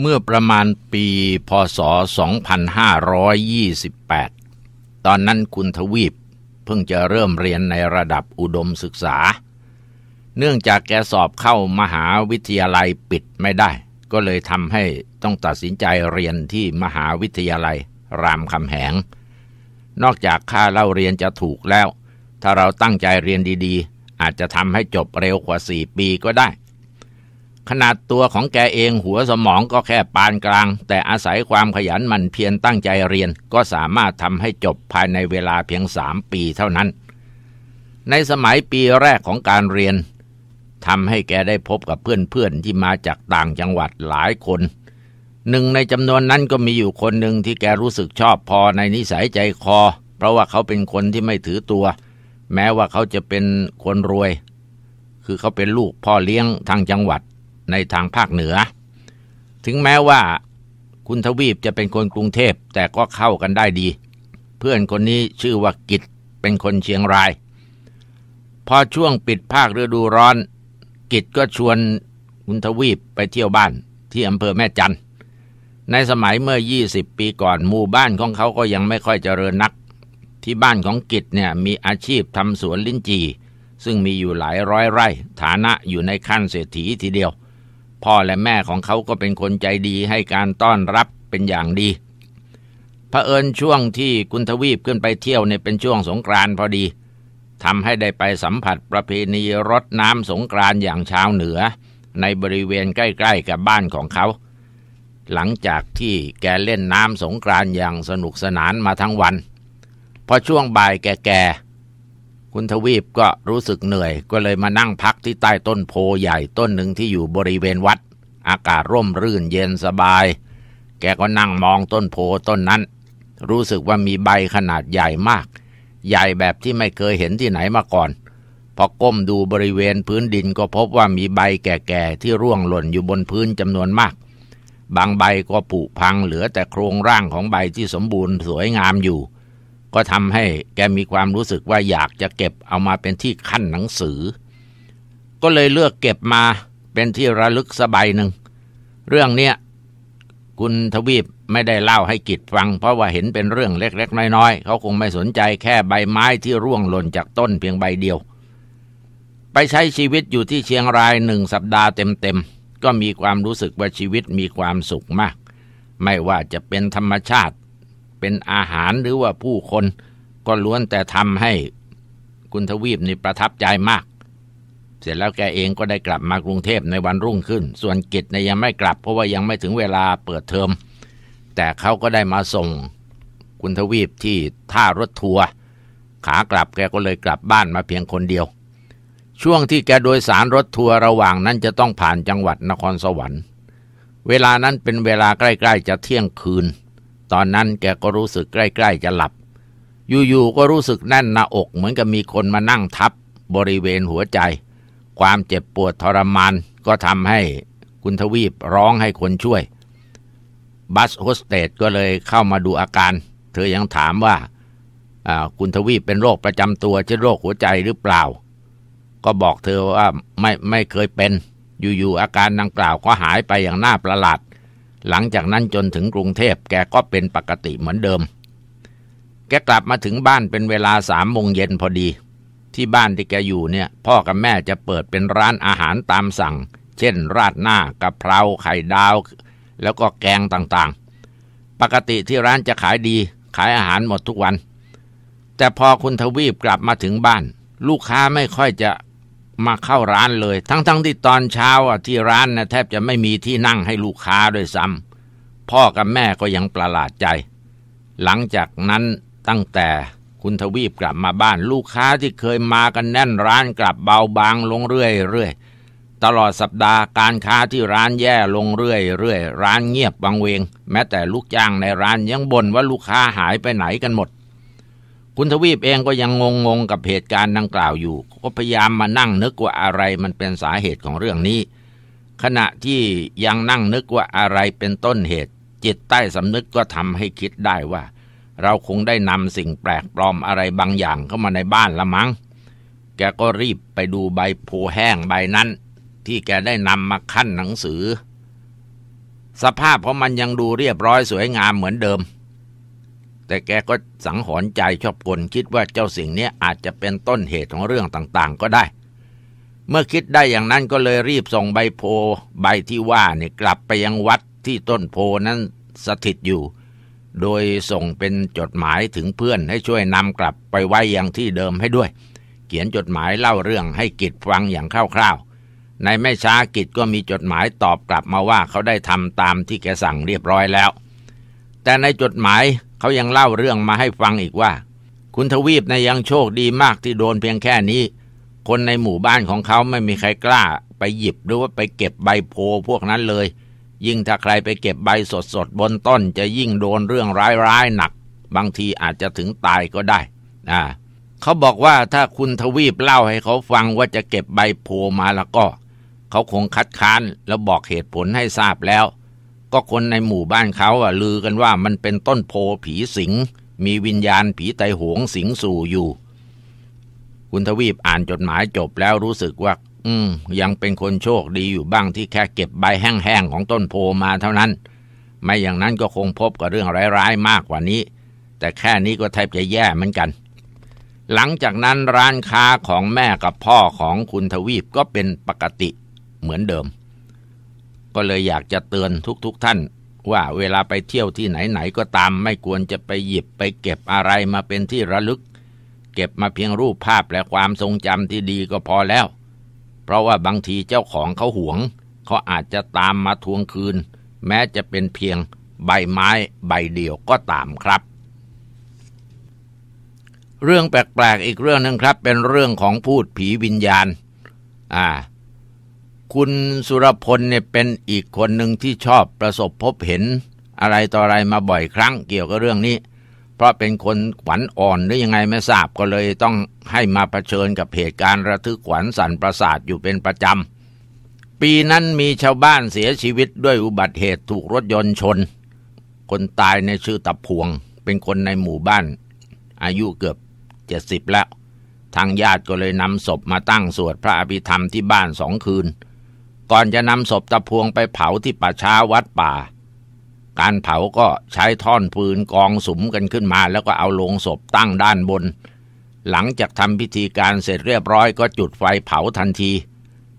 เมื่อประมาณปีพศ 2528 ตอนนั้นคุณทวีป เพิ่งจะเริ่มเรียนในระดับอุดมศึกษา เนื่องจากแกสอบเข้ามหาวิทยาลัยปิดไม่ได้ ก็เลยทำให้ต้องตัดสินใจเรียนที่มหาวิทยาลัย รามคำแหง นอกจากค่าเล่าเรียนจะถูกแล้ว ถ้าเราตั้งใจเรียนดีๆ อาจจะทำให้จบเร็วกว่า 4 ปีก็ได้ขนาดตัวของแกเองหัวสมองก็แค่ปานกลาง แต่อาศัยความขยันหมั่นเพียรตั้งใจเรียน ก็สามารถทำให้จบภายในเวลาเพียงสามปีเท่านั้น ในสมัยปีแรกของการเรียนทำให้แกได้พบกับเพื่อนๆที่มาจากต่างจังหวัดหลายคนหนึ่งในจำนวนนั้นก็มีอยู่คนหนึ่งที่แกรู้สึกชอบพอในนิสัยใจคอ เพราะว่าเขาเป็นคนที่ไม่ถือตัว แม้ว่าเขาจะเป็นคนรวย คือเขาเป็นลูกพ่อเลี้ยงทางจังหวัดในทางภาคเหนือ ถึงแม้ว่าคุณทวีปจะเป็นคนกรุงเทพแต่ก็เข้ากันได้ดี เพื่อนคนนี้ชื่อว่ากิจเป็นคนเชียงราย พอช่วงปิดภาคฤดูร้อน กิจก็ชวนคุณทวีปไปเที่ยวบ้านที่อำเภอแม่จัน ในสมัยเมื่อ 20 ปีก่อนหมู่บ้านของเขาก็ยังไม่ค่อยเจริญนัก ที่บ้านของกิจเนี่ยมีอาชีพทำสวนลิ้นจี่ซึ่งมีอยู่หลายร้อยไร่ ฐานะอยู่ในขั้นเศรษฐีทีเดียวพ่อและแม่ของเขาก็เป็นคนใจดีให้การต้อนรับเป็นอย่างดี เผอิญช่วงที่คุณทวีปขึ้นไปเที่ยวในเป็นช่วงสงกรานพอดี ทำให้ได้ไปสัมผัสประเพณีรดน้ำสงกรานอย่างชาวเหนือในบริเวณใกล้ ๆ กับบ้านของเขา หลังจากที่แกเล่นน้ำสงกรานอย่างสนุกสนานมาทั้งวัน พอช่วงบ่ายแกกคุณทวีปก็รู้สึกเหนื่อยก็เลยมานั่งพักที่ใต้ต้นโพใหญ่ต้นหนึ่งที่อยู่บริเวณวัด อากาศร่มรื่นเย็นสบาย แกก็นั่งมองต้นโพต้นนั้น รู้สึกว่ามีใบขนาดใหญ่มาก ใหญ่แบบที่ไม่เคยเห็นที่ไหนมาก่อนพอก้มดูบริเวณพื้นดินก็พบว่ามีใบแก่ ๆ ที่ร่วงหล่นอยู่บนพื้นจำนวนมาก บางใบก็ผุพังเหลือแต่โครงร่างของใบที่สมบูรณ์สวยงามอยู่ก็ทำให้แกมีความรู้สึกว่าอยากจะเก็บเอามาเป็นที่ขั้นหนังสือ ก็เลยเลือกเก็บมาเป็นที่ระลึกสบายหนึ่ง เรื่องเนี้ยคุณทวีปไม่ได้เล่าให้กิจฟัง เพราะว่าเห็นเป็นเรื่องเล็กๆน้อยๆ เขาคงไม่สนใจแค่ใบไม้ที่ร่วงหล่นจากต้นเพียงใบเดียว ไปใช้ชีวิตอยู่ที่เชียงรายหนึ่ง สัปดาห์เต็มๆ ก็มีความรู้สึกว่าชีวิตมีความสุขมาก ไม่ว่าจะเป็นธรรมชาติเป็นอาหารหรือว่าผู้คนก็ล้วนแต่ทำให้คุณทวีปนี่ประทับใจมาก เสร็จแล้วแกเองก็ได้กลับมากรุงเทพในวันรุ่งขึ้น ส่วนกิจเนี่ยยังไม่กลับเพราะว่ายังไม่ถึงเวลาเปิดเทอม แต่เขาก็ได้มาส่งคุณทวีปที่ท่ารถทัวร์ขากลับแกก็เลยกลับบ้านมาเพียงคนเดียว ช่วงที่แกโดยสารรถทัวร์ระหว่างนั้นจะต้องผ่านจังหวัดนครสวรรค์ เวลานั้นเป็นเวลาใกล้ๆ จะเที่ยงคืนตอนนั้นแกก็รู้สึกใกล้ๆจะหลับอยู่ๆก็รู้สึกแน่นหน้าอกเหมือนกับมีคนมานั่งทับบริเวณหัวใจ ความเจ็บปวดทรมานก็ทำให้คุณทวีปร้องให้คนช่วย บัสโฮสเตสก็เลยเข้ามาดูอาการเธอยังถามว่าคุณทวีปเป็นโรคประจำตัวเช่โรคหัวใจหรือเปล่า ก็บอกเธอว่าไม่ไม่เคยเป็นอยู่ๆอาการดังกล่าวก็หายไปอย่างน่าประหลาดหลังจากนั้นจนถึงกรุงเทพแกก็เป็นปกติเหมือนเดิม แกกลับมาถึงบ้านเป็นเวลาสามโมงเย็นพอดี ที่บ้านที่แกอยู่เนี่ย พ่อกับแม่จะเปิดเป็นร้านอาหารตามสั่ง เช่น ราดหน้ากะเพราไข่ดาว แล้วก็แกงต่างๆ ปกติที่ร้านจะขายดี ขายอาหารหมดทุกวัน แต่พอคุณทวีปกลับมาถึงบ้าน ลูกค้าไม่ค่อยจะมาเข้าร้านเลยทั้งๆทที่ตอนเช้าที่ร้านนะแทบจะไม่มีที่นั่งให้ลูกค้าด้วยซ้ำพ่อกับแม่ก็ยังประหลาดใจ หลังจากนั้นตั้งแต่คุณทวีปกลับมาบ้านลูกค้าที่เคยมากันแน่นร้านกลับเบาบางลงเรื่อยๆตลอดสัปดาห์การค้าที่ร้านแย่ลงเรื่อยๆร้านเงียบวังเวง แม้แต่ลูกจ้างในร้านยังบ่นว่าลูกค้าหายไปไหนกันหมดคุณทวีปเองก็ยังงงๆกับเหตุการณ์ดังกล่าวอยู่ ก็พยายามมานั่งนึกว่าอะไรมันเป็นสาเหตุของเรื่องนี้ ขณะที่ยังนั่งนึกว่าอะไรเป็นต้นเหตุ จิตใต้สำนึกก็ทำให้คิดได้ว่า เราคงได้นำสิ่งแปลกปลอมอะไรบางอย่างเข้ามาในบ้านละมัง้ง แกก็รีบไปดูใบโพแห้งใบนั้น ที่แกได้นำมาขั้นหนังสือ สภาพของมันยังดูเรียบร้อยสวยงามเหมือนเดิมแต่แกก็สังหรณ์ใจชอบกลคิดว่าเจ้าสิ่งนี้อาจจะเป็นต้นเหตุของเรื่องต่างๆ ก็ได้ เมื่อคิดได้อย่างนั้นก็เลยรีบส่งใบโพใบที่ว่าเนี่ยกลับไปยังวัดที่ต้นโพนั้นสถิตอยู่ โดยส่งเป็นจดหมายถึงเพื่อนให้ช่วยนำกลับไปไว้ยังที่เดิมให้ด้วย เขียนจดหมายเล่าเรื่องให้กิจฟังอย่างคร่าวๆ ในไม่ช้ากิจก็มีจดหมายตอบกลับมาว่าเขาได้ทำตามที่แกสั่งเรียบร้อยแล้ว แต่ในจดหมายเขายังเล่าเรื่องมาให้ฟังอีกว่า คุณทวีปนยังโชคดีมากที่โดนเพียงแค่นี้ คนในหมู่บ้านของเขาไม่มีใครกล้า ไปหยิบหรือว่าไปเก็บใบโพพวกนั้นเลย ยิ่งถ้าใครไปเก็บใบสดๆบนต้นจะยิ่งโดนเรื่องร้ายๆหนัก บางทีอาจจะถึงตายก็ได้นะเขาบอกว่าถ้าคุณทวีปเล่าให้เขาฟังว่าจะเก็บใบโพมาแล้วก็ เขาคงคัดค้านแล้วบอกเหตุผลให้ทราบแล้วก็คนในหมู่บ้านเขาอ่ะลือกันว่ามันเป็นต้นโพผีสิง มีวิญญาณผีไตหงสิงสู่อยู่ คุณทวีปอ่านจดหมายจบแล้วรู้สึกว่า อืม ยังเป็นคนโชคดีอยู่บ้างที่แค่เก็บใบแห้งๆของต้นโพมาเท่านั้นไม่อย่างนั้นก็คงพบกับเรื่องร้ายๆมากกว่านี้ แต่แค่นี้ก็แทบจะแย่เหมือนกัน หลังจากนั้นร้านค้าของแม่กับพ่อของคุณทวีปก็เป็นปกติเหมือนเดิมก็เลยอยากจะเตือนทุกๆทท่าน ว่าเวลาไปเที่ยวที่ไหนๆก็ตามไม่ควรจะไปหยิบไปเก็บอะไรมาเป็นที่ระลึก เก็บมาเพียงรูปภาพและความทรงจำที่ดีก็พอแล้ว เพราะว่าบางทีเจ้าของเขาหวงเขาอาจจะตามมาทวงคืน แม้จะเป็นเพียงใบไม้ใบเดียวก็ตามครับ เรื่องแปลกๆอีกเรื่องหนึ่งครับ เป็นเรื่องของพูดผีวิญญาณ อ่าคุณสุรพลเนี่ยเป็นอีกคนหนึ่งที่ชอบประสบพบเห็น อะไรต่ออะไรมาบ่อยครั้งเกี่ยวกับเรื่องนี้ เพราะเป็นคนขวัญอ่อนหรือยังไงไม่ทราบก็เลยต้องให้มาเผชิญกับเหตุการณ์ระทึกขวัญสั่นประสาทอยู่เป็นประจำ ปีนั้นมีชาวบ้านเสียชีวิตด้วยอุบัติเหตุถูกรถยนต์ชน คนตายในชื่อตับพวงเป็นคนในหมู่บ้านอายุเกือบเจ็ดสิบแล้ว ทางญาติก็เลยนำศพมาตั้งสวดพระอภิธรรมที่บ้านสองคืนก่อนจะนำศพตะพวงไปเผาที่ป่าช้าวัดป่า การเผาก็ใช้ท่อนปืนกองสุมกันขึ้นมาแล้วก็เอาโลงศพตั้งด้านบน หลังจากทำพิธีการเสร็จเรียบร้อยก็จุดไฟเผาทันที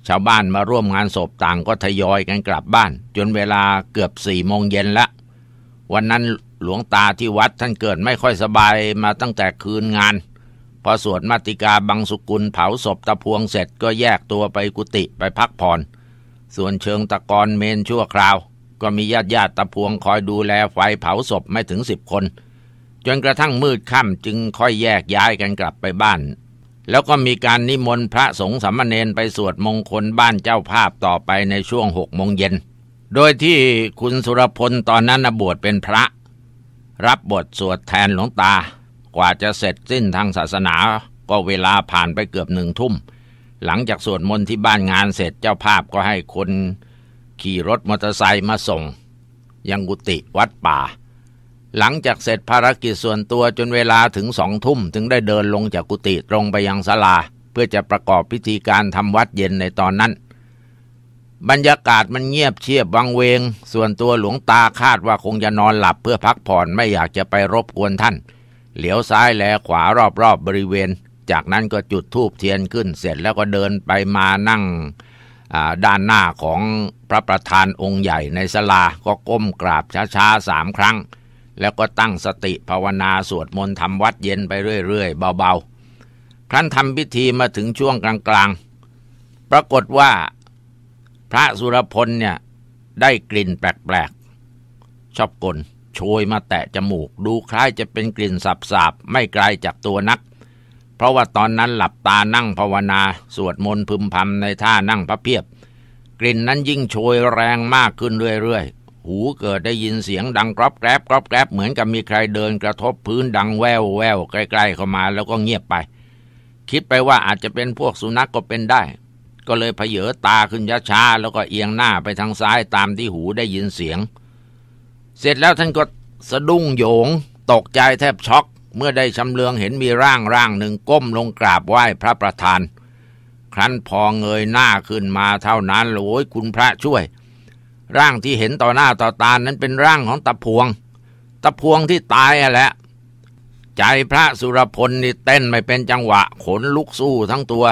ชาวบ้านมาร่วมงานศพต่างก็ทยอยกันกลับบ้าน จนเวลาเกือบสี่โมงเย็นละ วันนั้นหลวงตาที่วัดท่านเกิดไม่ค่อยสบายมาตั้งแต่คืนงาน พอสวดมาติกาบังสุกุลเผาศพตะพวงเสร็จก็แยกตัวไปกุฏิไปพักผ่อนส่วนเชิงตะกอนเมนชั่วคราว ก็มีญาติญาติตะพวงคอยดูแลไฟเผาศพไม่ถึงสิบคน จนกระทั่งมืดค่ำจึงค่อยแยกย้ายกันกลับไปบ้าน แล้วก็มีการนิมนต์พระสงฆ์สามเณรไปสวดมงคลบ้านเจ้าภาพต่อไปในช่วงหกโมงเย็น โดยที่คุณสุรพลตอนนั้นบวชเป็นพระ รับบทสวดแทนหลวงตากว่าจะเสร็จสิ้นทางศาสนาก็เวลาผ่านไปเกือบหนึ่งทุ่มหลังจากสวดมนต์ที่บ้านงานเสร็จเจ้าภาพก็ให้คน ขี่รถมอเตอร์ไซค์มาส่ง ยังกุฏิวัดป่า หลังจากเสร็จภารกิจส่วนตัวจนเวลาถึงสองทุ่มถึงได้เดินลงจากกุฏิตรงไปยังศาลา เพื่อจะประกอบพิธีการทำวัดเย็นในตอนนั้น บรรยากาศมันเงียบเชียบวังเวง ส่วนตัวหลวงตาคาดว่าคงจะนอนหลับเพื่อพักผ่อนไม่อยากจะไปรบกวนท่าน เหลียวซ้ายแลขวารอบๆบบริเวณจากนั้นก็จุดธูปเทียนขึ้นเสร็จแล้วก็เดินไปมานั่งด้านหน้าของพระประธานองค์ใหญ่ในสลา ก็ก้มกราบช้าๆสามครั้งแล้วก็ตั้งสติภาวนาสวดมนต์ทำวัดเย็นไปเรื่อยๆเบาๆ ครั้นทำพิธีมาถึงช่วงกลางๆ ปรากฏว่าพระสุรพลเนี่ยได้กลิ่นแปลกๆ ชอบกล โชยมาแตะจมูก ดูคล้ายจะเป็นกลิ่นสับๆ ไม่ไกลจากตัวนักเพราะว่าตอนนั้นหลับตานั่งภาวนา สวดมนต์พึมพำในท่านั่งพระเพียบ กลิ่นนั้นยิ่งโชยแรงมากขึ้นเรื่อยๆ หูเกิดได้ยินเสียงดังกรอบแกรบกรอบแกรบเหมือนกับมีใครเดินกระทบพื้นดังแววแววใกล้ๆเข้ามาแล้วก็เงียบไป คิดไปว่าอาจจะเป็นพวกสุนัขกก็เป็นได้ ก็เลยเผยตาขึ้นยช้าแล้วก็เอียงหน้าไปทางซ้ายตามที่หูได้ยินเสียง เสร็จแล้วท่านก็สะดุ้งโยง ตกใจแทบช็อกเมื่อได้ชำเลืองเห็นมีร่างร่างหนึ่งก้มลงกราบไหว้พระประธาน ครั้นพอเงยหน้าขึ้นมาเท่านั้นโอ้ยคุณพระช่วย ร่างที่เห็นต่อหน้าต่อตานั้นเป็นร่างของตะพวง ตะพวงที่ตายแหละ ใจพระสุรพลนี่เต้นไม่เป็นจังหวะ ขนลุกสู้ทั้งตัว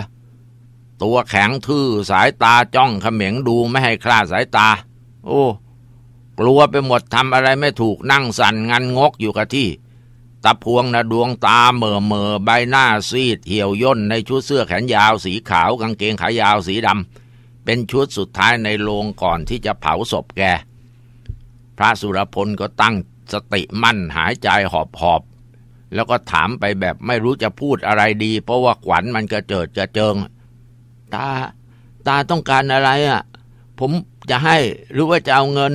ตัวแข็งทื่อสายตาจ้องเขม็งดูไม่ให้คลาดสายตา โอ้ กลัวไปหมดทำอะไรไม่ถูกนั่งสั่นงันงกอยู่กับที่ตะพวงนะดวงตาเมื่อเมื่อใบหน้าซีด เหี่ยวย่น ในชุดเสื้อแขนยาวสีขาวกางเกงขายาวสีดำเป็นชุดสุดท้ายในโรงก่อนที่จะเผาศพแก พระสุรพลก็ตั้งสติมั่นหายใจหอบหอบ แล้วก็ถามไปแบบไม่รู้จะพูดอะไรดี เพราะว่าขวัญมันกระเจิดกระเจิงตาตาต้องการอะไรอะ่ะผมจะให้ หรือว่าจะเอาเงิน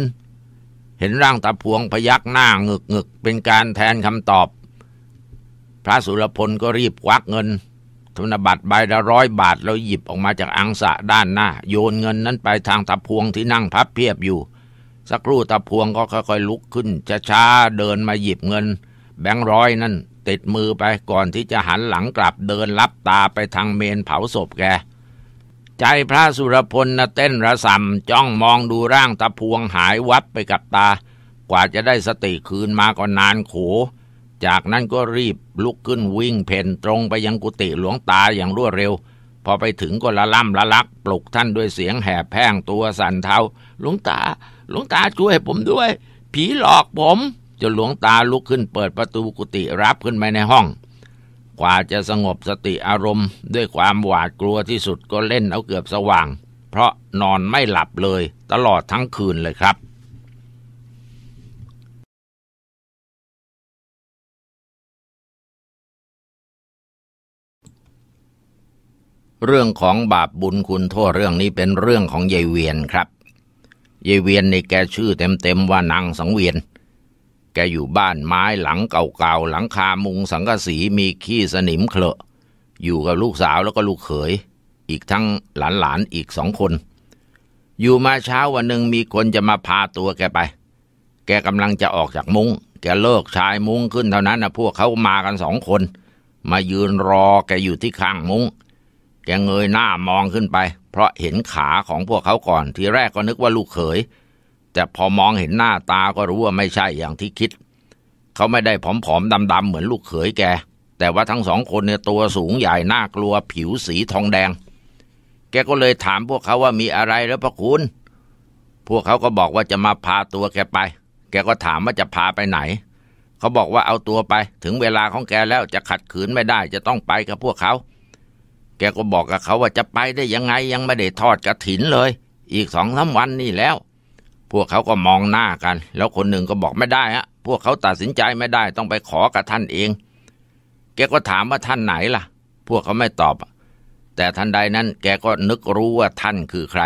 เห็นร่างตาพวงพยักหน้าเงึกเงึกเป็นการแทนคำตอบพระสุรพลก็รีบควักเงินธนบัตรใบละร้อยบาทแล้วหยิบออกมาจากอังสะด้านหน้า โยนเงินนั้นไปทางตะพวงที่นั่งพับเพียบอยู่ สักครู่ตะพวงก็ค่อยๆลุกขึ้นช้าๆเดินมาหยิบเงินแบงค์ร้อยนั้นติดมือไปก่อนที่จะหันหลังกลับเดินลับตาไปทางเมนเผาศพแกใจพระสุรพลนะเต้นระสำจ้องมองดูร่างตะพวงหายวับไปกับตา กว่าจะได้สติคืนมาก็นานูขจากนั้นก็รีบลุกขึ้นวิ่ง เพ่นตรงไปยังกุฏิหลวงตาอย่างรวดเร็ว พอไปถึงก็ละล่ำละลักปลุกท่านด้วยเสียงแหบแพ้งตัวสั่นเทาหลวงตา หลวงตาช่วยผมด้วย ผีหลอกผมจนหลวงตาลุกขึ้นเปิดประตูกุฏิรับขึ้นไปในห้องกว่าจะสงบสติอารมณ์ด้วยความหวาดกลัวที่สุดก็เล่นเอาเกือบสว่าง เพราะนอนไม่หลับเลย ตลอดทั้งคืนเลยครับเรื่องของบาปบุญคุณโทษเรื่องนี้เป็นเรื่องของยายเวียนครับ ยายเวียนในแกชื่อเต็มๆว่านางสังเวียน แกอยู่บ้านไม้หลังเก่าๆหลังคามุง สังกะสีมีขี้สนิมเคลอะอยู่กับลูกสาวแล้วก็ลูกเขย อีกทั้งหลานๆอีกสองคน อยู่มาเช้าวันหนึ่งมีคนจะมาพาตัวแกไป แกกำลังจะออกจากมุง แกเลิกชายมุงขึ้นเท่านั้นนะพวกเขามากันสองคน มายืนรอแกอยู่ที่ข้างมุง้งแกเงยหน้ามองขึ้นไปเพราะเห็นขาของพวกเขาก่อน ทีแรกก็นึกว่าลูกเขย แต่พอมองเห็นหน้าตาก็รู้ว่าไม่ใช่อย่างที่คิด เขาไม่ได้ผอมๆดำๆเหมือนลูกเขยแก แต่ว่าทั้งสองคนเนี่ยตัวสูงใหญ่หน้ากลัวผิวสีทองแดง แกก็เลยถามพวกเขาว่ามีอะไรแล้วพระคุณพวกเขาก็บอกว่าจะมาพาตัวแกไป แกก็ถามว่าจะพาไปไหน เขาบอกว่าเอาตัวไป ถึงเวลาของแกแล้วจะขัดขืนไม่ได้จะต้องไปกับพวกเขาแกก็บอกกับเขาว่าจะไปได้ยังไงยังไม่ได้ทอดกระถินเลย อีกสองสาวันนี่แล้ว พวกเขาก็มองหน้ากัน แล้วคนหนึ่งก็บอกไม่ได้ฮะพวกเขาตัดสินใจไม่ได้ ต้องไปขอกับท่านเอง แกก็ถามว่าท่านไหนล่ะ พวกเขาไม่ตอบแต่ทันใดนั้นแกก็นึกรู้ว่าท่านคือใคร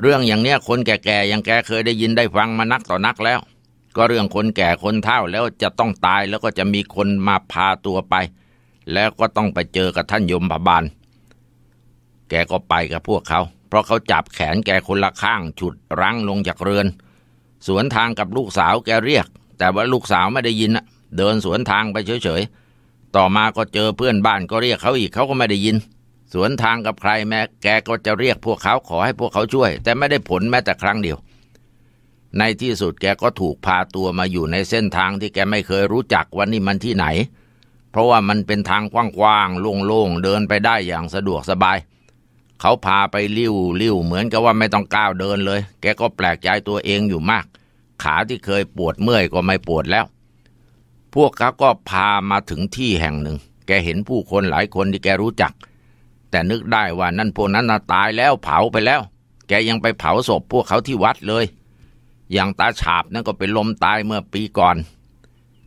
เรื่องอย่างเนี้ยคนแก่ๆอย่างแกเคยได้ยินได้ฟังมานักต่อนักแล้ว ก็เรื่องคนแก่คนเฒ่าแล้วจะต้องตายแล้วก็จะมีคนมาพาตัวไปแล้วก็ต้องไปเจอกับท่านยมบาล แกก็ไปกับพวกเขา เพราะเขาจับแขนแกคนละข้าง ฉุดรั้งลงจากเรือน สวนทางกับลูกสาวแกเรียก แต่ว่าลูกสาวไม่ได้ยินเดินสวนทางไปเฉย ๆ ต่อมาก็เจอเพื่อนบ้านก็เรียกเขาอีกเขาก็ไม่ได้ยิน สวนทางกับใครแม้ แกก็จะเรียกพวกเขาขอให้พวกเขาช่วย แต่ไม่ได้ผลแม้แต่ครั้งเดียว ในที่สุดแกก็ถูกพาตัวมาอยู่ในเส้นทางที่แกไม่เคยรู้จักว่านี่มันที่ไหนเพราะว่ามันเป็นทางกว้างๆ โล่งๆ เดินไปได้อย่างสะดวกสบาย เขาพาไปลิ้วลิ้วเหมือนกับว่าไม่ต้องก้าวเดินเลย แกก็แปลกใจตัวเองอยู่มาก ขาที่เคยปวดเมื่อยก็ไม่ปวดแล้ว พวกเขาก็พามาถึงที่แห่งหนึ่ง แกเห็นผู้คนหลายคนที่แกรู้จัก แต่นึกได้ว่านั่นพวกนั้นน่ะตายแล้วเผาไปแล้ว แกยังไปเผาศพ พวกเขาที่วัดเลย อย่างตาฉาบนั่นก็เป็นลมตายเมื่อปีก่อน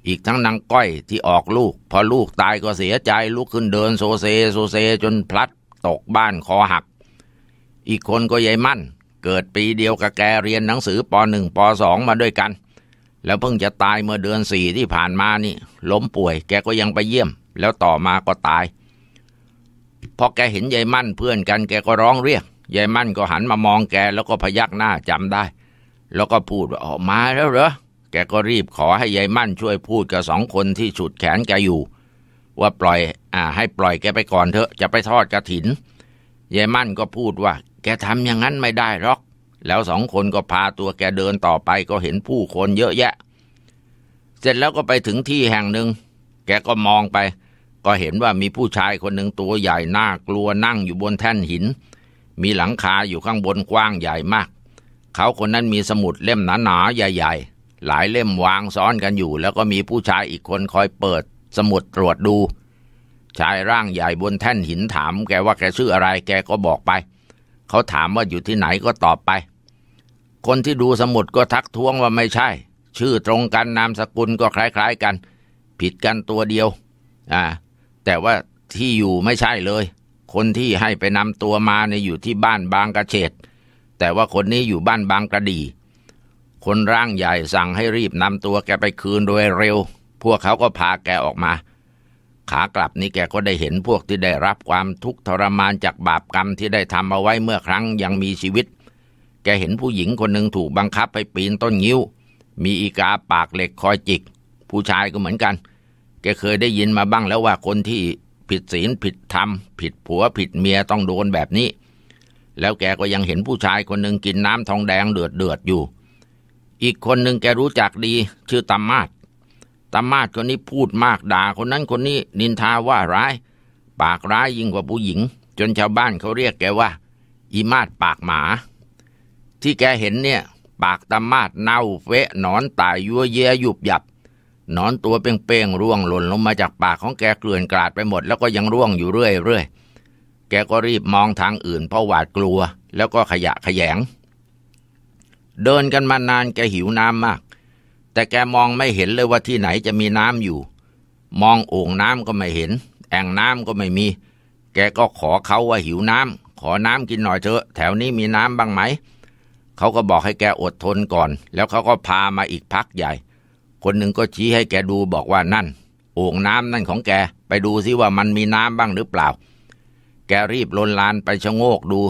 อีกทั้งนางก้อยที่ออกลูก พอลูกตายก็เสียใจลุกขึ้นเดินโซเซโซเซจนพลัดตกบ้านคอหัก อีกคนก็ยายมั่น เกิดปีเดียวกับแกเรียนหนังสือป .1 ป .2 มาด้วยกัน แล้วเพิ่งจะตายเมื่อเดือนสี่ที่ผ่านมานี่ล้มป่วยแกก็ยังไปเยี่ยม แล้วต่อมาก็ตายพอแกเห็นยายมั่นเพื่อนกันแกก็ร้องเรียกยายมั่นก็หันมามองแกแล้วก็พยักหน้าจำได้ แล้วก็พูดว่าออกมาแล้วเหรอแกก็รีบขอให้ยายมั่นช่วยพูดกับสองคนที่ฉุดแขนแกอยู่ ว่าปล่อย อ่าให้ปล่อยแกไปก่อนเถอะจะไปทอดกระถินยายมั่นก็พูดว่า แกทำอย่างนั้นไม่ได้หรอก แล้วสองคนก็พาตัวแก เดินต่อไปก็เห็นผู้คนเยอะแยะ เสร็จแล้วก็ไปถึงที่แห่งหนึ่ง แกก็มองไป ก็เห็นว่ามีผู้ชายคนหนึ่งตัวใหญ่หน้ากลัวนั่งอยู่บนแท่นหิน มีหลังคาอยู่ข้างบนกว้างใหญ่มาก เขาคนนั้นมีสมุดเล่มหนาๆใหญ่ ๆหลายเล่มวางซ้อนกันอยู่ แล้วก็มีผู้ชายอีกคนคอยเปิดสมุดตรวจดู ชายร่างใหญ่บนแท่นหินถามแกว่าแกชื่ออะไรแกก็บอกไป เขาถามว่าอยู่ที่ไหนก็ตอบไป คนที่ดูสมุดก็ทักท้วงว่าไม่ใช่ ชื่อตรงกันนามสกุลก็คล้าย ๆกัน ผิดกันตัวเดียวอ่าแต่ว่าที่อยู่ไม่ใช่เลย คนที่ให้ไปนำตัวมาในอยู่ที่บ้านบางกระเฉดแต่ว่าคนนี้อยู่บ้านบางกระดีคนร่างใหญ่สั่งให้รีบนำตัวแกไปคืนโดยเร็ว พวกเขาก็พาแกออกมา ขากลับนี้แกก็ได้เห็นพวกที่ได้รับความทุกข์ทรมานจากบาปกรรมที่ได้ทำเอาไว้เมื่อครั้งยังมีชีวิต แกเห็นผู้หญิงคนหนึ่งถูกบังคับให้ปีนต้นงิ้ว มีอีกาปากเหล็กคอยจิก ผู้ชายก็เหมือนกัน แกเคยได้ยินมาบ้างแล้วว่าคนที่ผิดศีลผิดธรรม ผิดผัวผิดเมียต้องโดนแบบนี้ แล้วแกก็ยังเห็นผู้ชายคนหนึ่งกินน้ำทองแดงเดือดเดือดอยู่อีกคนหนึ่งแกรู้จักดี ชื่อตามาตตามาตคนนี้พูดมากด่าคนนั้นคนนี้นินทาว่าร้าย ปากร้ายยิ่งกว่าผู้หญิง จนชาวบ้านเขาเรียกแกว่าอีมาตปากหมา ที่แกเห็นเนี่ยปากตามาตเน่าเฟะหนอนตายยัวเยยุบหยับ นอนตัวเป้งๆร่วงหล่นลงมาจากปากของแกเกลื่อนกลาดไปหมดแล้วก็ยังร่วงอยู่เรื่อยๆแกก็รีบมองทางอื่นเพราะหวาดกลัว แล้วก็ขยะขยงเดินกันมานานแกหิวน้ำมาก แต่แกมองไม่เห็นเลยว่าที่ไหนจะมีน้ำอยู่ มองโอ่งน้ำก็ไม่เห็น แอ่งน้ำก็ไม่มี แกก็ขอเขาว่าหิวน้ำขอน้ำกินหน่อยเถอะ แถวนี้มีน้ำบ้างไหมเขาก็บอกให้แกอดทนก่อน แล้วเขาก็พามาอีกพักใหญ่ คนหนึ่งก็ชี้ให้แกดูบอกว่านั่นโอ่งน้ำนั่นของแกไปดูซิว่ามันมีน้ำบ้างหรือเปล่า แกรีบลนลานไปชะโงกดู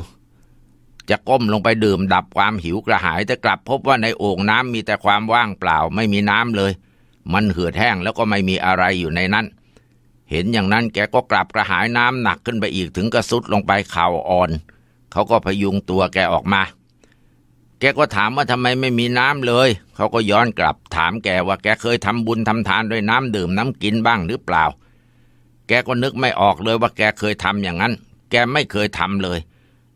จะก้มลงไปดื่มดับความหิวกระหาย แต่กลับพบว่าในโอ่งน้ำมีแต่ความว่างเปล่า ไม่มีน้ำเลย มันเหือดแห้งแล้วก็ไม่มีอะไรอยู่ในนั้น เห็นอย่างนั้นแกก็กลับกระหายน้ำหนักขึ้นไปอีกถึงกระสุดลงไปเข่าอ่อน เขาก็พยุงตัวแกออกมา แกก็ถามว่าทำไมไม่มีน้ำเลย เขาก็ย้อนกลับถามแกว่าแกเคยทำบุญทำทานด้วยน้ำดื่มน้ำกินบ้างหรือเปล่า แกก็นึกไม่ออกเลยว่าแกเคยทำอย่างนั้น แกไม่เคยทำเลย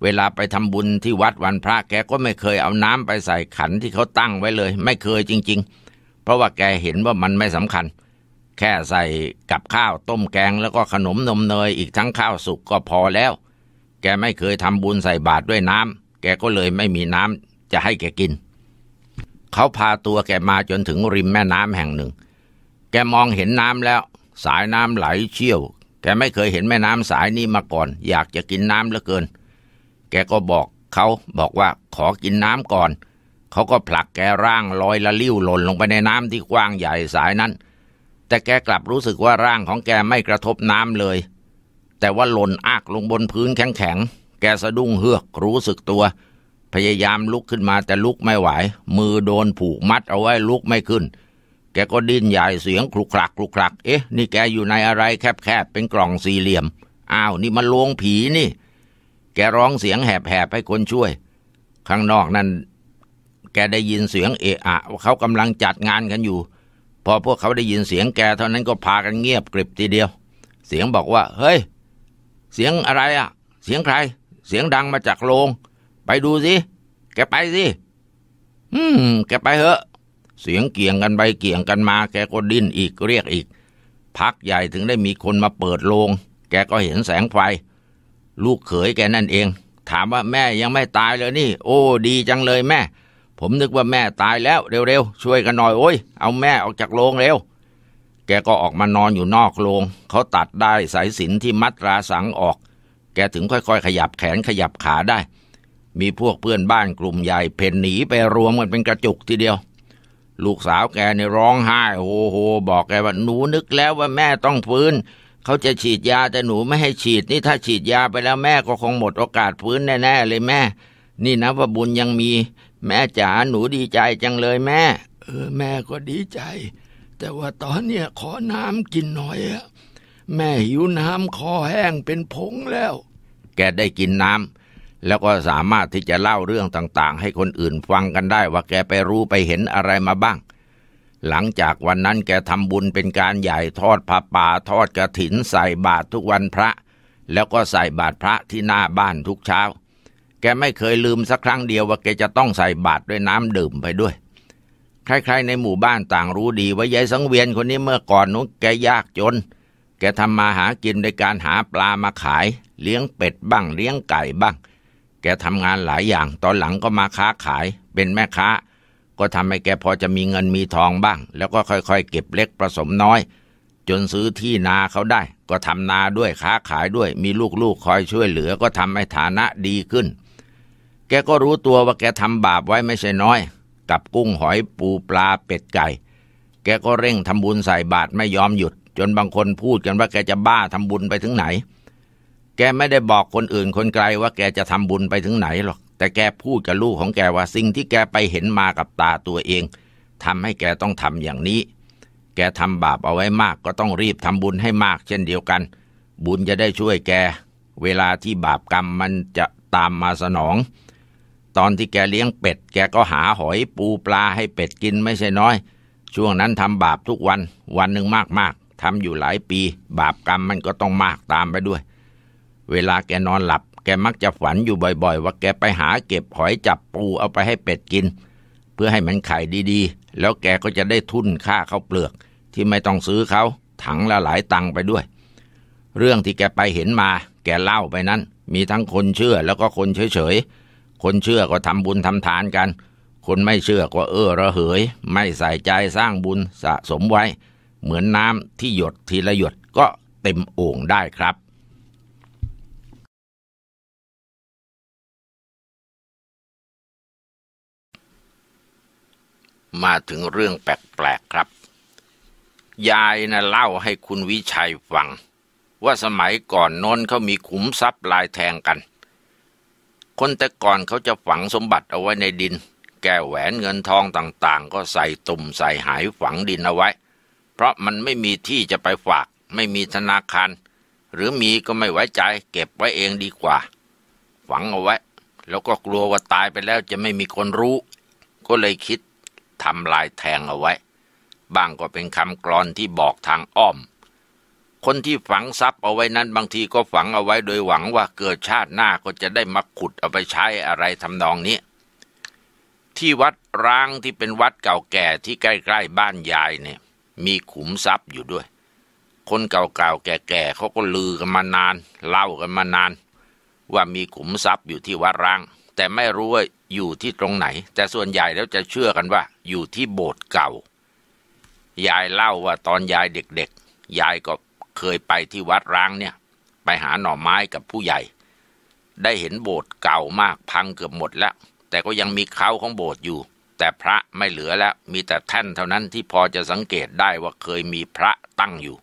เวลาไปทำบุญที่วัดวันพระแกก็ไม่เคยเอาน้ำไปใส่ขันที่เขาตั้งไว้เลย ไม่เคยจริง ๆ เพราะว่าแกเห็นว่ามันไม่สำคัญ แค่ใส่กับข้าวต้มแกงแล้วก็ขนมนมเนยอีกทั้งข้าวสุกก็พอแล้ว แกไม่เคยทำบุญใส่บาตรด้วยน้ำ แกก็เลยไม่มีน้ำจะให้แกกิน เขาพาตัวแกมาจนถึงริมแม่น้ำแห่งหนึ่ง แกมองเห็นน้ำแล้ว สายน้ำไหลเชี่ยวแกไม่เคยเห็นแม่น้ำสายนี้มาก่อน อยากจะกินน้ำเหลือเกินแกก็บอกเขาบอกว่าขอกินน้ำก่อน เขาก็ผลักแกร่างลอยละลิ้วหล่นลงไปในน้ำที่กว้างใหญ่สายนั้น แต่แกกลับรู้สึกว่าร่างของแกไม่กระทบน้ำเลยแต่ว่าหล่นอักลงบนพื้นแข็งๆแกสะดุ้งเฮือกรู้สึกตัว พยายามลุกขึ้นมาแต่ลุกไม่ไหว มือโดนผูกมัดเอาไว้ลุกไม่ขึ้น แกก็ดิ้นใหญ่เสียงคลุกคลักคลุกคลักเอ๊ะ นี่แกอยู่ในอะไรแคบๆเป็นกล่องสี่เหลี่ยมอ้าว นี่มันโลงผีนี่แกร้องเสียงแหบๆให้คนช่วยข้างนอกนั่นแกได้ยินเสียง เอะอะว่าเขากำลังจัดงานกันอยู่ พอพวกเขาได้ยินเสียงแกเท่านั้นก็พากันเงียบกริบทีเดียว เสียงบอกว่า เฮ้ย เสียงอะไรอะ่ะ เสียงใคร เสียงดังมาจากโรงไปดูสิแกไปสิอืมแกไปเหอะ เสียงเกี่ยงกันไปเกี่ยงกันมา แกก็ดิ้นอีกเรียกอีก พักใหญ่ถึงได้มีคนมาเปิดโรงแกก็เห็นแสงไฟลูกเขยแกนั่นเอง ถามว่าแม่ยังไม่ตายเลยนี่ โอ้ ดีจังเลยแม่ ผมนึกว่าแม่ตายแล้วเร็วๆช่วยกันหน่อยโอ้ย เอาแม่ออกจากโรงเร็ว แกก็ออกมานอนอยู่นอกโรงเขาตัดได้สายสินที่มัดราสังออก แกถึงค่อยๆ ขยับแขนขยับขาได้ มีพวกเพื่อนบ้านกลุ่มใหญ่เพ่นหนีไปรวมกันเป็นกระจุกทีเดียว ลูกสาวแกเนี่ร้องไห้โฮโฮบอกแกว่าหนูนึกแล้วว่าแม่ต้องฟื้นเขาจะฉีดยาแต่หนูไม่ให้ฉีดนี่ถ้าฉีดยาไปแล้วแม่ก็คงหมดโอกาสพื้นแน่ ๆ เลยแม่ นี่นะว่าบุญยังมี แม่จ๋าหนูดีใจจังเลยแม่ เออแม่ก็ดีใจ แต่ว่าตอนเนี้ยขอน้ำกินหน่อยอะแม่หิวน้ำคอแห้งเป็นผงแล้ว แกได้กินน้ำแล้วก็สามารถที่จะเล่าเรื่องต่าง ๆ ให้คนอื่นฟังกันได้ว่าแกไปรู้ไปเห็นอะไรมาบ้างหลังจากวันนั้นแกทำบุญเป็นการใหญ่ทอดผ้าป่าทอดกระถินใส่บาตรทุกวันพระ แล้วก็ใส่บาตรพระที่หน้าบ้านทุกเช้า แกไม่เคยลืมสักครั้งเดียวว่าแกจะต้องใส่บาตรด้วยน้ำดื่มไปด้วยใครๆในหมู่บ้านต่างรู้ดีว่ายายสังเวียนคนนี้เมื่อก่อนนู้นแกยากจน แกทำมาหากินในการหาปลามาขายเลี้ยงเป็ดบ้างเลี้ยงไก่บ้าง แกทำงานหลายอย่างตอนหลังก็มาค้าขายเป็นแม่ค้าก็ทำให้แกพอจะมีเงินมีทองบ้าง แล้วก็ค่อยๆเก็บเล็กผสมน้อย จนซื้อที่นาเขาได้ ก็ทำนาด้วยค้าขายด้วย มีลูกๆคอยช่วยเหลือก็ทำให้ฐานะดีขึ้น แกก็รู้ตัวว่าแกทำบาปไว้ไม่ใช่น้อย กับกุ้งหอยปูปลาเป็ดไก่ แกก็เร่งทำบุญใส่บาตรไม่ยอมหยุด จนบางคนพูดกันว่าแกจะบ้าทำบุญไปถึงไหน แกไม่ได้บอกคนอื่นคนไกลว่า แกจะทำบุญไปถึงไหนหรอกแต่แกพูดกับลูกของแกว่า สิ่งที่แกไปเห็นมากับตาตัวเอง ทำให้แกต้องทำอย่างนี้ แกทำบาปเอาไว้มากก็ต้องรีบทำบุญให้มากเช่นเดียวกัน บุญจะได้ช่วยแก เวลาที่บาปกรรมมันจะตามมาสนอง ตอนที่แกเลี้ยงเป็ดแกก็หาหอย ปูปลาให้เป็ดกินไม่ใช่น้อย ช่วงนั้นทำบาปทุกวันวันหนึ่งมากมากทำอยู่หลายปี บาปกรรมมันก็ต้องมากตามไปด้วย เวลาแกนอนหลับแกมักจะฝันอยู่บ่อยๆ ว่าแกไปหาเก็บหอยจับปูเอาไปให้เป็ดกิน เพื่อให้มันไข่ดีๆ แล้วแกก็จะได้ทุนค่าเข้าเปลือก ที่ไม่ต้องซื้อเขาถังละหลายตังไปด้วย เรื่องที่แกไปเห็นมาแกเล่าไปนั้นมีทั้งคนเชื่อแล้วก็คนเฉยๆ คนเชื่อก็ทำบุญทำทานกัน คนไม่เชื่อก็เออระเหย ไม่ใส่ใจสร้างบุญสะสมไว้ เหมือนน้ำที่หยดทีละหยดก็เต็มโอ่งได้ครับมาถึงเรื่องแปลก ๆ ครับ ยายนะเล่าให้คุณวิชัยฟัง ว่าสมัยก่อนนนเขามีขุมทรัพย์ลายแทงกัน คนแต่ก่อนเขาจะฝังสมบัติเอาไว้ในดิน แก้แหวนเงินทองต่างๆ ก็ใส่ตุ่ม ใส่หายฝังดินเอาไว้ เพราะมันไม่มีที่จะไปฝาก ไม่มีธนาคาร หรือมีก็ไม่ไว้ใจ เก็บไว้เองดีกว่า ฝังเอาไว้แล้วก็กลัวว่าตายไปแล้วจะไม่มีคนรู้ ก็เลยคิดทำลายแทงเอาไว้บ้างก็เป็นคำกรอนที่บอกทางอ้อม คนที่ฝังทรัพย์เอาไว้นั้น บางทีก็ฝังเอาไว้โดยหวังว่าเกิดชาติหน้าก็จะได้มาขุดเอาไปใช้อะไรทำนองนี้ ที่วัดร้างที่เป็นวัดเก่าแก่ที่ใกล้ๆ บ้านยายเนี่ย มีขุมทรัพย์อยู่ด้วย คนเก่าๆแก่ๆเขาก็ลือกันมานาน เล่ากันมานาน ว่ามีขุมทรัพย์อยู่ที่วัดร้างแต่ไม่รู้ว่าอยู่ที่ตรงไหน แต่ส่วนใหญ่แล้วจะเชื่อกันว่า อยู่ที่โบสถ์เก่า ยายเล่าว่าตอนยายเด็กๆยายก็เคยไปที่วัดร้างเนี่ย ไปหาหน่อไม้กับผู้ใหญ่ ได้เห็นโบสถ์เก่ามากพังเกือบหมดแล้ว แต่ก็ยังมีเขาของโบสถ์อยู่ แต่พระไม่เหลือแล้วมีแต่แท่นเท่านั้นที่พอจะสังเกตได้ว่าเคยมีพระตั้งอยู่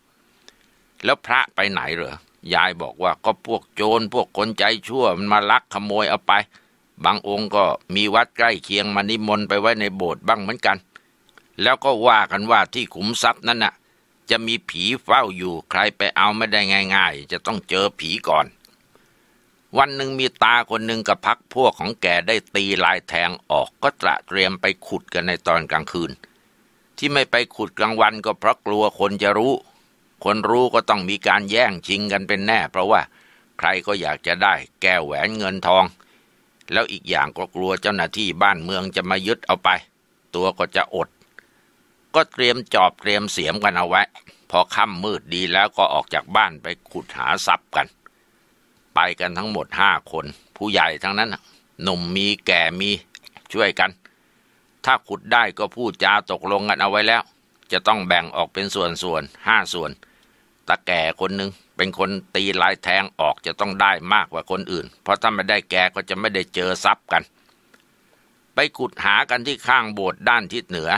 แล้วพระไปไหนเหรอยายบอกว่าก็พวกโจรพวกคนใจชั่วมันมาลักขโมยเอาไปบางองค์ก็มีวัดใกล้เคียงมานิมนต์ไปไว้ในโบสถ์บ้างเหมือนกัน แล้วก็ว่ากันว่าที่ขุมทรัพย์นั้นน่ะจะมีผีเฝ้าอยู่ ใครไปเอาไม่ได้ง่าย ๆ จะต้องเจอผีก่อน วันหนึ่งมีตาคนหนึ่งกับพักพวกของแกได้ตีลายแทงออกก็ตระเตรียมไปขุดกันในตอนกลางคืน ที่ไม่ไปขุดกลางวันก็เพราะกลัวคนจะรู้ คนรู้ก็ต้องมีการแย่งชิงกันเป็นแน่ เพราะว่าใครก็อยากจะได้แก้วแหวนเงินทองแล้วอีกอย่างก็กลัวเจ้าหน้าที่บ้านเมืองจะมายึดเอาไป ตัวก็จะอด ก็เตรียมจอบเตรียมเสียมกันเอาไว้ พอค่ำมืดดีแล้วก็ออกจากบ้านไปขุดหาทรัพย์กัน ไปกันทั้งหมดห้าคนผู้ใหญ่ทั้งนั้นหนุ่มมีแก่มีช่วยกัน ถ้าขุดได้ก็พูดจาตกลงกันเอาไว้แล้ว จะต้องแบ่งออกเป็นส่วนๆห้าส่วนตาแก่คนหนึ่งเป็นคนตีลายแทงออกจะต้องได้มากกว่าคนอื่น เพราะถ้าไม่ได้แกก็จะไม่ได้เจอทรัพย์กัน ไปขุดหากันที่ข้างโบสถ์ด้านทิศเหนือ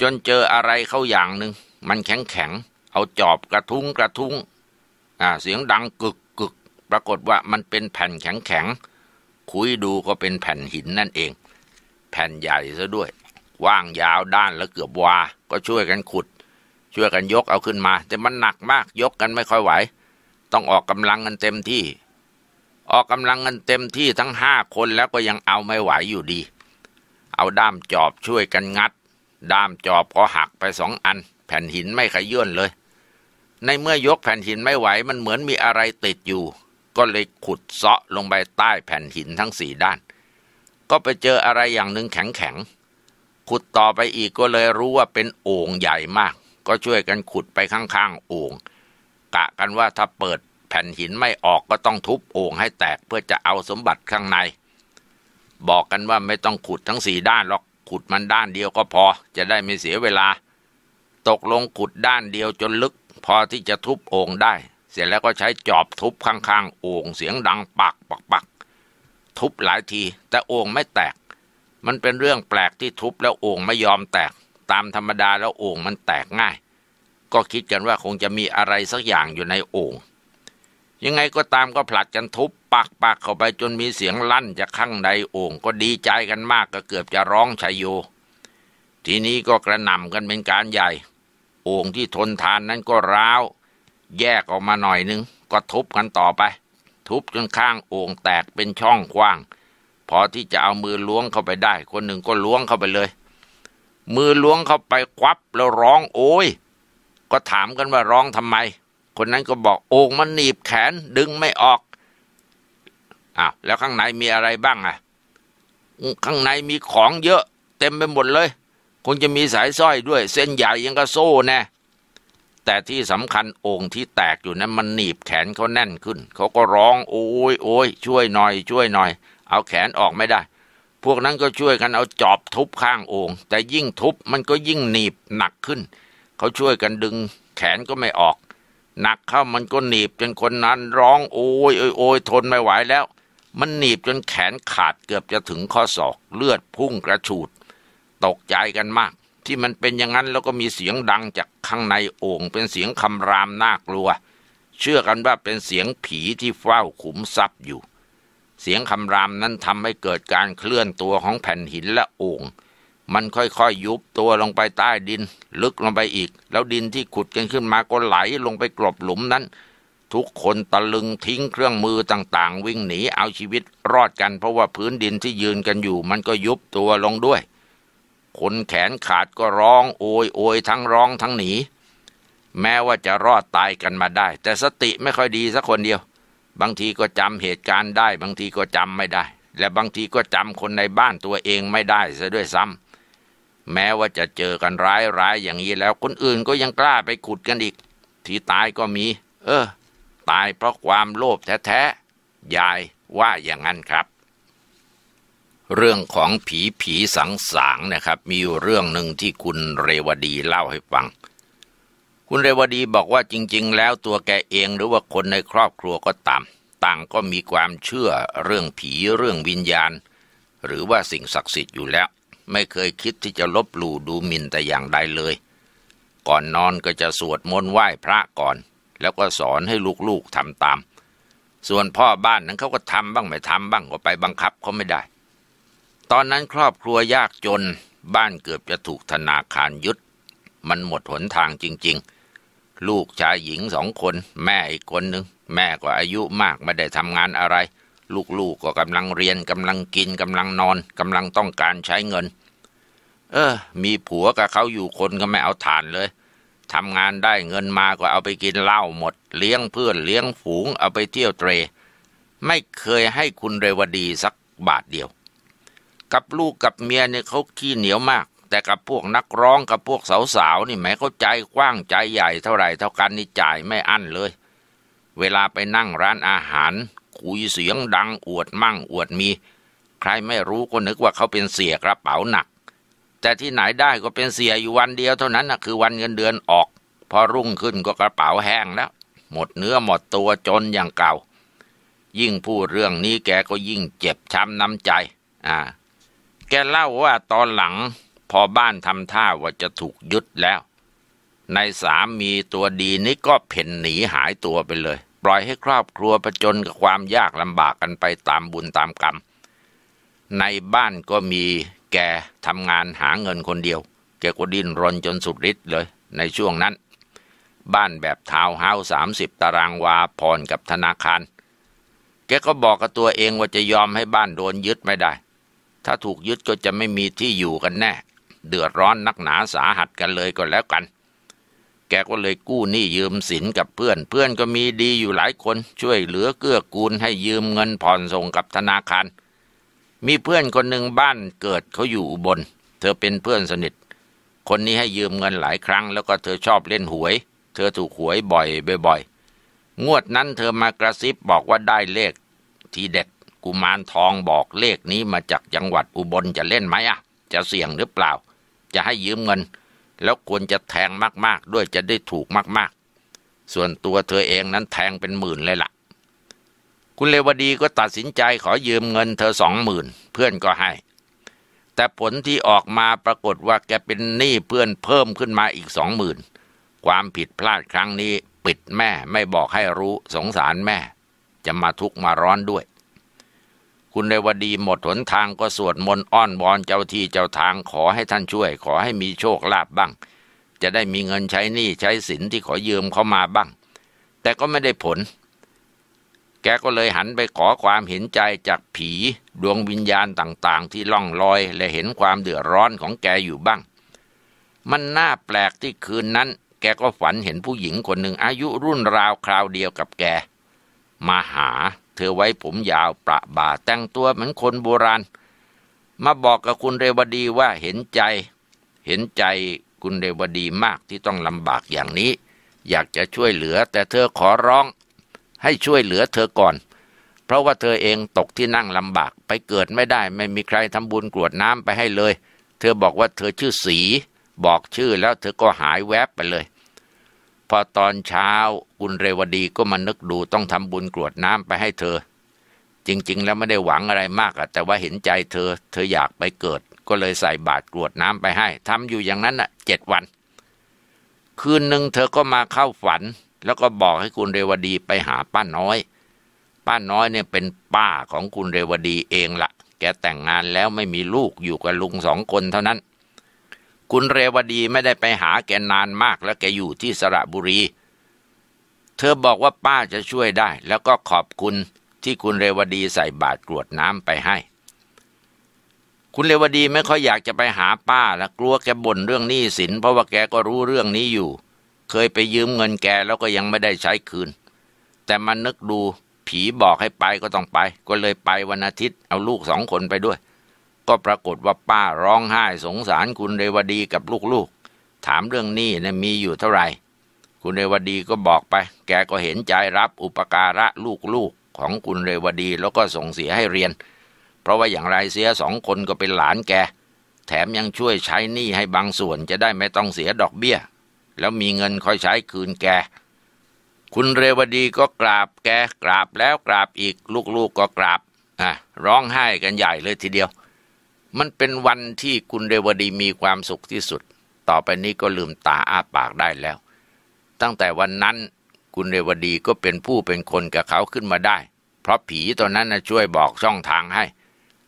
จนเจออะไรเข้าอย่างหนึ่งมันแข็งแข็งเอาจอบกระทุ้งกระทุ้งอ่าเสียงดังกึกกึกปรากฏว่ามันเป็นแผ่นแข็งแข็งคุยดูก็เป็นแผ่นหินนั่นเอง แผ่นใหญ่ซะด้วยว่างยาวด้านและเกือบวา ก็ช่วยกันขุดช่วยกันยกเอาขึ้นมาแต่มันหนักมากยกกันไม่ค่อยไหว ต้องออกกำลังกันเต็มที่ ออกกำลังกันเต็มที่ทั้งห้าคนแล้วก็ยังเอาไม่ไหวอยู่ดี เอาด้ามจอบช่วยกันงัดด้ามจอบก็หักไปสองอัน แผ่นหินไม่ขยื่นเลย ในเมื่อยกแผ่นหินไม่ไหวมันเหมือนมีอะไรติดอยู่ ก็เลยขุดเซาะลงไปใต้แผ่นหินทั้งสี่ด้าน ก็ไปเจออะไรอย่างหนึ่งแข็งแข็งขุดต่อไปอีกก็เลยรู้ว่าเป็นโอ่งใหญ่มากก็ช่วยกันขุดไปข้างๆ โอ่งกะกันว่าถ้าเปิดแผ่นหินไม่ออกก็ต้องทุบโอ่งให้แตกเพื่อจะเอาสมบัติข้างใน บอกกันว่าไม่ต้องขุดทั้งสี่ด้านหรอกขุดมันด้านเดียวก็พอจะได้ไม่เสียเวลา ตกลงขุดด้านเดียวจนลึก พอที่จะทุบโอ่งได้ เสร็จแล้วก็ใช้จอบทุบข้างๆโอ่งเสียงดังปักปักปัก ทุบหลายที แต่โอ่งไม่แตก มันเป็นเรื่องแปลกที่ทุบแล้วโอ่งไม่ยอมแตกตามธรรมดาแล้วโอ่งมันแตกง่าย ก็คิดกันว่าคงจะมีอะไรสักอย่างอยู่ในโอ่งยังไงก็ตามก็ผลัดกันทุบปักปักเข้าไปจนมีเสียงลั่นจากข้างในโอ่งก็ดีใจกันมากก็เกือบจะร้องชัยโยทีนี้ก็กระหน่ำกันเป็นการใหญ่โอ่งที่ทนทานนั้นก็ร้าวแยกออกมาหน่อยนึงก็ทุบกันต่อไป ทุบจนข้างโอ่งแตกเป็นช่องกว้าง พอที่จะเอามือล้วงเข้าไปได้ คนหนึ่งก็ล้วงเข้าไปเลยมือล้วงเข้าไปควับแล้วร้องโอยก็ถามกันว่าร้องทำไม คนนั้นก็บอกโอ่งมันหนีบแขน ดึงไม่ออก อ้าวแล้วข้างในมีอะไรบ้างอ่ะ ข้างในมีของเยอะ เต็มไปหมดเลยคงจะมีสายสร้อยด้วย เส้นใหญ่ยังก็โซ่แน่ แต่ที่สำคัญโอ่งที่แตกอยู่นั้น มันหนีบแขนเขาแน่นขึ้นเขาก็ร้อง โอ้ยโอ้ยช่วยหน่อยช่วยหน่อย เอาแขนออกไม่ได้พวกนั้นก็ช่วยกันเอาจอบทุบข้างโอ่งแต่ยิ่งทุบมันก็ยิ่งหนีบหนักขึ้น เขาช่วยกันดึงแขนก็ไม่ออกหนักเข้ามันก็หนีบจนคนนั้นร้องโอ้ยโอ้ยโอยทนไม่ไหวแล้ว มันหนีบจนแขนขาดเกือบจะถึงข้อศอกเลือดพุ่งกระฉูด ตกใจกันมาก ที่มันเป็นอย่างนั้นแล้วก็มีเสียงดังจากข้างในโอ่งเป็นเสียงคำรามน่ากลัว เชื่อกันว่าเป็นเสียงผีที่เฝ้าขุมทรัพย์อยู่เสียงคำรามนั้นทำให้เกิดการเคลื่อนตัวของแผ่นหินและโอ่งมันค่อยๆยยุบตัวลงไปใต้ดินลึกลงไปอีก แล้วดินที่ขุดกันขึ้นมาก็ไหลลงไปกลบหลุมนั้น ทุกคนตะลึงทิ้งเครื่องมือต่างๆ วิ่งหนีเอาชีวิตรอดกันเพราะว่าพื้นดินที่ยืนกันอยู่ มันก็ยุบตัวลงด้วย คนแขนขาดก็ร้อง โอยโอยทั้งร้องทั้งหนี แม้ว่าจะรอดตายกันมาได้ แต่สติไม่ค่อยดีสักคนเดียวบางทีก็จำเหตุการณ์ได้ บางทีก็จำไม่ได้ และบางทีก็จำคนในบ้านตัวเองไม่ได้ซะด้วยซ้ำแม้ว่าจะเจอกันร้ายร้ายอย่างนี้แล้วคนอื่นก็ยังกล้าไปขุดกันอีกที่ตายก็มี เออ ตายเพราะความโลภแท้ๆยายว่าอย่างนั้นครับ เรื่องของผีผีสังสางนะครับมีอยู่เรื่องหนึ่งที่คุณเรวดีเล่าให้ฟังคุณเรวดีบอกว่าจริง ๆ แล้วตัวแกเองหรือว่าคนในครอบครัวก็ตาม ต่างก็มีความเชื่อเรื่องผีเรื่องวิญญาณ หรือว่าสิ่งศักดิ์สิทธิ์อยู่แล้ว ไม่เคยคิดที่จะลบหลู่ดูหมิ่นแต่อย่างใดเลย ก่อนนอนก็จะสวดมนต์ไหว้พระก่อน แล้วก็สอนให้ลูกๆทำตาม ส่วนพ่อบ้านนั้นเขาก็ทำบ้างไม่ทำบ้างก็ไปบังคับเขาไม่ได้ ตอนนั้นครอบครัวยากจนบ้านเกือบจะถูกธนาคารยึดมันหมดหนทางจริงๆลูกชายหญิงสองคน แม่อีกคนหนึ่งแม่ก็อายุมากไม่ได้ทำงานอะไร ลูกๆกก็กำลังเรียนกำลังกินกำลังนอนกำลังต้องการใช้เงิน เออ มีผัวกับเขาอยู่คนก็ไม่เอาฐานเลยทำงานได้เงินมาก็เอาไปกินเหล้าหมด เลี้ยงเพื่อนเลี้ยงฝูง เอาไปเที่ยวเตร ไม่เคยให้คุณเรวดีสักบาทเดียว กับลูกกับเมียเนี่ยเขาขี้เหนียวมากแต่กับพวกนักร้องกับพวกสาวๆนี่แม้เขาใจกว้างใจใหญ่เท่าไหร่เท่ากันนี่จ่ายไม่อั้นเลย เวลาไปนั่งร้านอาหารคุยเสียงดังอวดมั่ง อวดมี ใครไม่รู้ ก็นึกว่าเขาเป็นเสียกระเป๋าหนัก แต่ที่ไหนได้ก็เป็นเสียอยู่วันเดียวเท่านั้นนะคือวันเงินเดือนออก พอรุ่งขึ้นก็กระเป๋าแห้งแล้วหมดเนื้อหมดตัวจนอย่างเก่า ยิ่งพูดเรื่องนี้แกก็ยิ่งเจ็บช้ำน้ำใจอ่าแกเล่าว่าตอนหลังพอบ้านทำท่าว่าจะถูกยึดแล้วนายสามีตัวดีนี่ก็เพ่นหนีหายตัวไปเลย ปล่อยให้ครอบครัวประจนกับความยากลำบากกันไปตามบุญตามกรรมในบ้านก็มีแกทำงานหาเงินคนเดียว แกก็ดิ้นรนจนสุดฤทธิ์เลย ในช่วงนั้น บ้านแบบทาวน์เฮาส์สามสิบตารางวาผ่อนกับธนาคาร แกก็บอกกับตัวเองว่าจะยอมให้บ้านโดนยึดไม่ได้ ถ้าถูกยึดก็จะไม่มีที่อยู่กันแน่เดือดร้อนนักหนาสาหัสกันเลยก็แล้วกัน แกก็เลยกู้หนี้ยืมสินกับเพื่อน เพื่อนก็มีดีอยู่หลายคนช่วยเหลือเกื้อกูลให้ยืมเงินผ่อนส่งกับธนาคารมีเพื่อนคนหนึ่งบ้านเกิดเขาอยู่อุบล เธอเป็นเพื่อนสนิท คนนี้ให้ยืมเงินหลายครั้งแล้วก็เธอชอบเล่นหวย เธอถูกหวยบ่อยบ่อยงวดนั้น เธอมากระซิบบอกว่าได้เลข ที่เด็ดกุมารทองบอกเลขนี้มาจากจังหวัดอุบลจะเล่นไหมอ่ะ จะเสี่ยงหรือเปล่าจะให้ยืมเงินแล้วควรจะแทงมากๆด้วยจะได้ถูกมากๆ ส่วนตัวเธอเองนั้นแทงเป็นหมื่นเลยละ่ะ คุณเลวดีก็ตัดสินใจขอยืมเงินเธอสองหมื่นเพื่อนก็ให้ แต่ผลที่ออกมาปรากฏว่าแกเป็นหนี้เพื่อนเพิ่มขึ้นมาอีกสองหมื่นความผิดพลาดครั้งนี้ปิดแม่ไม่บอกให้รู้สงสารแม่ จะมาทุกข์มาร้อนด้วยคุณเรวดีหมดหนทางก็ สวด มนต์อ้อน วอน เจ้าที่เจ้าทางขอให้ท่านช่วยขอให้มีโชคลาภบ้าง จะได้มีเงินใช้หนี้ใช้สินที่ขอยืมเข้ามาบ้าง แต่ก็ไม่ได้ผล แกก็เลยหันไปขอความเห็นใจจากผีดวงวิญญาณต่าง ๆ ที่ล่องลอย และเห็นความเดือดร้อนของแกอยู่บ้าง มันน่าแปลกที่คืนนั้น แกก็ฝันเห็นผู้หญิงคนหนึ่งอายุรุ่นราวคราวเดียวกับแกมาหาเธอไว้ผมยาวประบ่าแต่งตัวเหมือนคนโบราณมาบอกกับคุณเรวดีว่าเห็นใจ เห็นใจคุณเรวดีมากที่ต้องลำบากอย่างนี้ อยากจะช่วยเหลือแต่เธอขอร้องให้ช่วยเหลือเธอก่อน เพราะว่าเธอเองตกที่นั่งลำบากไปเกิดไม่ได้ไม่มีใครทำบุญกรวดน้ำไปให้เลย เธอบอกว่าเธอชื่อสี บอกชื่อแล้วเธอก็หายแวบไปเลยพอตอนเช้าคุณเรวดีก็มานึกดูต้องทำบุญกรวดน้ำไปให้เธอ จริงๆแล้วไม่ได้หวังอะไรมากอะแต่ว่าเห็นใจเธอ เธออยากไปเกิด ก็เลยใส่บาตรกรวดน้ำไปให้ทำอยู่อย่างนั้นอะเจ็ดวัน คืนหนึ่งเธอก็มาเข้าฝันแล้วก็บอกให้คุณเรวดีไปหาป้าน้อย ป้าน้อยเนี่ยเป็นป้าของคุณเรวดีเองละ่ะ แกแต่งงานแล้วไม่มีลูกอยู่กับลุงสองคนเท่านั้นคุณเรวดีไม่ได้ไปหาแกนานมาก แล้วแกอยู่ที่สระบุรี เธอบอกว่าป้าจะช่วยได้แล้วก็ขอบคุณที่คุณเรวดีใส่บาตรกรวดน้ำไปให้ คุณเรวดีไม่ค่อยอยากจะไปหาป้าแล้วกลัวแกบ่นเรื่องหนี้สินเพราะว่าแกก็รู้เรื่องนี้อยู่ เคยไปยืมเงินแกแล้วก็ยังไม่ได้ใช้คืน แต่มันนึกดูผีบอกให้ไปก็ต้องไป ก็เลยไปวันอาทิตย์เอาลูกสองคนไปด้วยก็ปรากฏว่าป้าร้องไห้สงสารคุณเรวดีกับลูกๆ ถามเรื่องหนี้เนะี่ยมีอยู่เท่าไหร่ คุณเรวดีก็บอกไป แกก็เห็นใจรับอุปการะลูกๆของคุณเรวดีแล้วก็ส่งเสียให้เรียน เพราะว่าอย่างไรเสียสองคนก็เป็นหลานแกแถมยังช่วยใช้หนี้ให้บางส่วนจะได้ไม่ต้องเสียดอกเบี้ย แล้วมีเงินคอยใช้คืนแก คุณเรวดีก็กราบ แกกราบแล้วกราบอีกลูกๆกก็กราบอ่ะร้องไห้กันใหญ่เลยทีเดียวมันเป็นวันที่คุณเรวดีมีความสุขที่สุด ต่อไปนี้ก็ลืมตาอ้าปากได้แล้ว ตั้งแต่วันนั้น คุณเรวดีก็เป็นผู้เป็นคนกับเขาขึ้นมาได้ เพราะผีตัวนั้นช่วยบอกช่องทางให้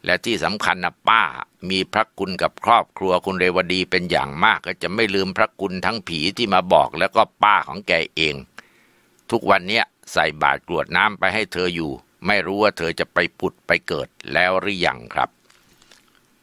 และที่สำคัญนะป้ามีพระคุณกับครอบครัวคุณเรวดีเป็นอย่างมาก ก็จะไม่ลืมพระคุณทั้งผีที่มาบอกแล้วก็ป้าของแกเอง ทุกวันนี้ใส่บาตรกรวดน้ำไปให้เธออยู่ ไม่รู้ว่าเธอจะไปปุดไปเกิดแล้วหรือยังครับ